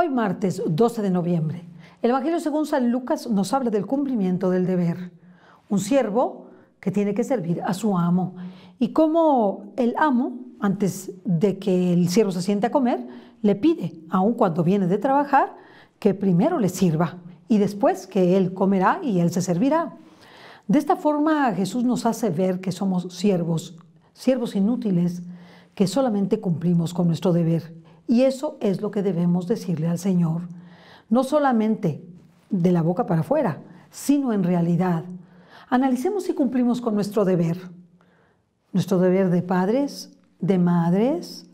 Hoy martes 12 de noviembre, el Evangelio según San Lucas nos habla del cumplimiento del deber. Un siervo que tiene que servir a su amo y como el amo, antes de que el siervo se siente a comer, le pide, aun cuando viene de trabajar, que primero le sirva y después que él comerá y él se servirá. De esta forma Jesús nos hace ver que somos siervos, siervos inútiles, que solamente cumplimos con nuestro deber y eso es lo que debemos decirle al Señor, no solamente de la boca para afuera, sino en realidad. Analicemos si cumplimos con nuestro deber, nuestro deber de padres, de madres,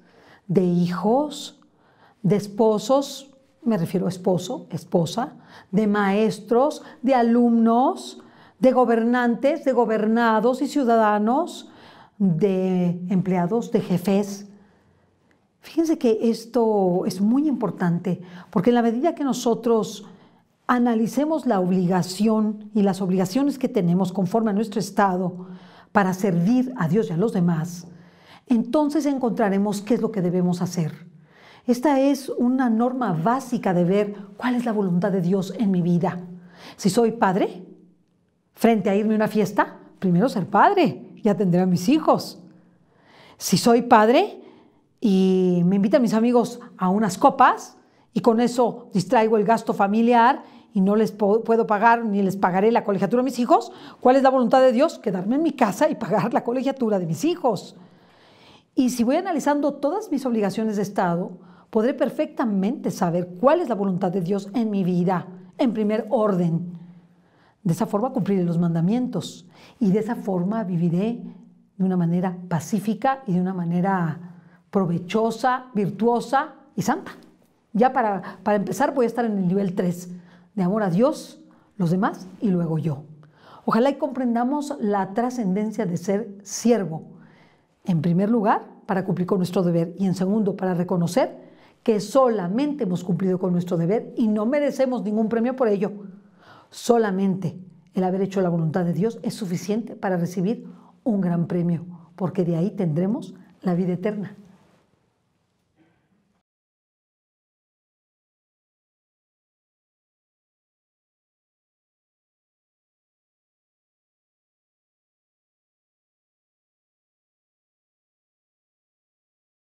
de hijos, de esposos, me refiero a esposo, esposa, de maestros, de alumnos, de gobernantes, de gobernados y ciudadanos, de empleados, de jefes, Fíjense que esto es muy importante, porque en la medida que nosotros analicemos la obligación y las obligaciones que tenemos conforme a nuestro estado para servir a Dios y a los demás, entonces encontraremos qué es lo que debemos hacer. Esta es una norma básica de ver cuál es la voluntad de Dios en mi vida. Si soy padre, frente a irme a una fiesta, primero ser padre y atender a mis hijos. Si soy padre, y me invitan mis amigos a unas copas y con eso distraigo el gasto familiar y no les puedo pagar ni les pagaré la colegiatura a mis hijos, ¿cuál es la voluntad de Dios? Quedarme en mi casa y pagar la colegiatura de mis hijos. Y si voy analizando todas mis obligaciones de Estado, podré perfectamente saber cuál es la voluntad de Dios en mi vida, en primer orden. De esa forma cumpliré los mandamientos y de esa forma viviré de una manera pacífica y de una manera provechosa, virtuosa y santa. Ya para, para empezar voy a estar en el nivel 3 de amor a Dios, los demás y luego yo. Ojalá y comprendamos la trascendencia de ser siervo. En primer lugar, para cumplir con nuestro deber y en segundo, para reconocer que solamente hemos cumplido con nuestro deber y no merecemos ningún premio por ello. Solamente el haber hecho la voluntad de Dios es suficiente para recibir un gran premio, porque de ahí tendremos la vida eterna.